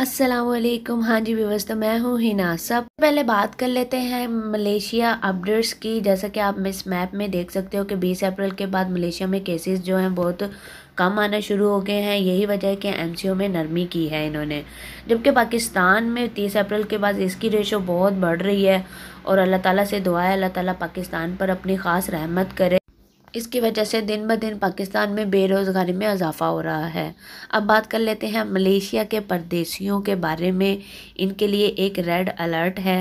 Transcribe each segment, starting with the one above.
असलम हाँ जी व्यवर्स तो मैं हूँ हिना सब पहले बात कर लेते हैं मलेशिया अपडेट्स की जैसा कि आप इस मैप में देख सकते हो कि 20 अप्रैल के बाद मलेशिया में केसेस जो हैं बहुत कम आना शुरू हो गए हैं यही वजह है कि एम में नरमी की है इन्होंने जबकि पाकिस्तान में तीस अप्रैल के बाद इसकी रेशो बहुत बढ़ रही है और अल्लाह ताली से दुआ है अल्लाह ताली पाकिस्तान पर अपनी ख़ास रहमत करे इसकी वजह से दिन ब दिन पाकिस्तान में बेरोज़गारी में इजाफ़ा हो रहा है अब बात कर लेते हैं मलेशिया के परदेशियों के बारे में इनके लिए एक रेड अलर्ट है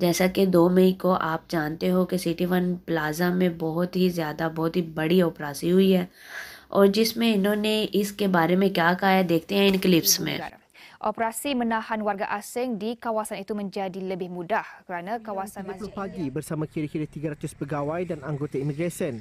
जैसा कि दो मई को आप जानते हो कि सिटी वन प्लाज़ा में बहुत ही ज़्यादा बहुत ही बड़ी ओपरासी हुई है और जिसमें इन्होंने इसके बारे में क्या कहा है देखते हैं इन क्लिप्स में Operasi menahan warga asing di kawasan itu menjadi lebih mudah kerana kawasan masjid pagi bersama kira-kira 300 pegawai dan anggota imigresen.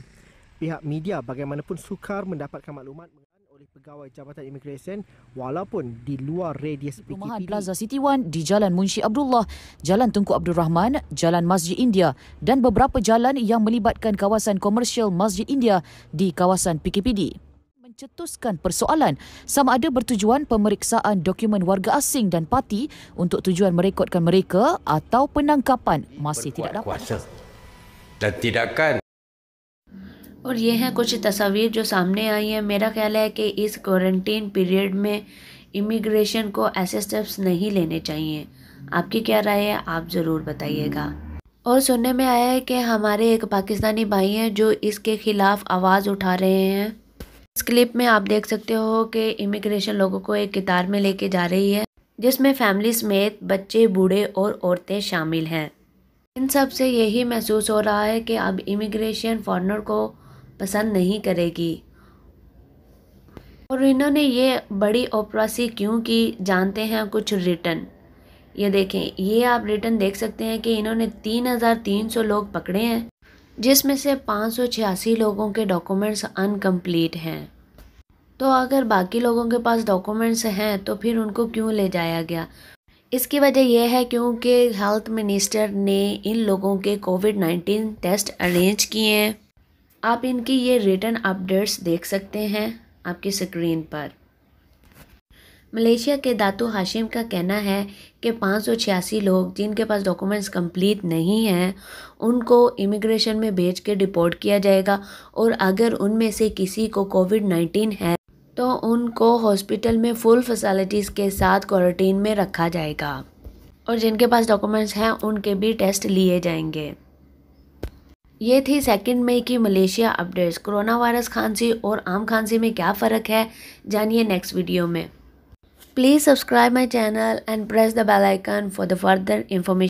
pihak media bagaimanapun sukar mendapatkan maklumat oleh pegawai Jabatan Imigresen walaupun di luar radius PKPD. Perumahan Plaza City One di Jalan Munshi Abdullah, Jalan Tengku Abdul Rahman, Jalan Masjid India dan beberapa jalan yang melibatkan kawasan komersial Masjid India di kawasan PKPD mencetuskan persoalan sama ada bertujuan pemeriksaan dokumen warga asing dan parti untuk tujuan merekodkan mereka atau penangkapan masih tidak dapat. Kuasa. Dan tidakkan और ये हैं कुछ तस्वीर जो सामने आई हैं मेरा ख्याल है कि इस क्वारंटीन पीरियड में इमिग्रेशन को ऐसे स्टेप्स नहीं लेने चाहिए आपकी क्या राय है आप ज़रूर बताइएगा और सुनने में आया है कि हमारे एक पाकिस्तानी भाई हैं जो इसके ख़िलाफ़ आवाज़ उठा रहे हैं इस क्लिप में आप देख सकते हो कि इमिग्रेशन लोगों को एक कितार में लेके जा रही है जिसमें फैमिली समेत बच्चे बूढ़े और औरतें शामिल हैं इन सब से यही महसूस हो रहा है कि अब इमिग्रेशन फॉरनर को पसंद नहीं करेगी और इन्होंने ये बड़ी ओपरासी क्यों की जानते हैं कुछ रिटर्न ये देखें ये आप रिटर्न देख सकते हैं कि इन्होंने तीन हज़ार तीन सौ लोग पकड़े हैं जिसमें से पाँच सौ छियासी लोगों के डॉक्यूमेंट्स अनकम्प्लीट हैं तो अगर बाकी लोगों के पास डॉक्यूमेंट्स हैं तो फिर उनको क्यों ले जाया गया इसकी वजह यह है क्योंकि हेल्थ मिनिस्टर ने इन लोगों के कोविड नाइन्टीन टेस्ट अरेंज किए हैं आप इनकी ये रिटर्न अपडेट्स देख सकते हैं आपकी स्क्रीन पर मलेशिया के दातू हाशिम का कहना है कि पाँच लोग जिनके पास डॉक्यूमेंट्स कंप्लीट नहीं हैं उनको इमिग्रेशन में भेज के डिपोर्ट किया जाएगा और अगर उनमें से किसी को कोविड नाइन्टीन है तो उनको हॉस्पिटल में फुल फैसिलिटीज़ के साथ क्वारंटीन में रखा जाएगा और जिनके पास डॉक्यूमेंट्स हैं उनके भी टेस्ट लिए जाएंगे ये थी सेकंड मई की मलेशिया अपडेट्स कोरोना वायरस खांसी और आम खांसी में क्या फ़र्क है जानिए नेक्स्ट वीडियो में please subscribe my channel and press the bell icon for the further information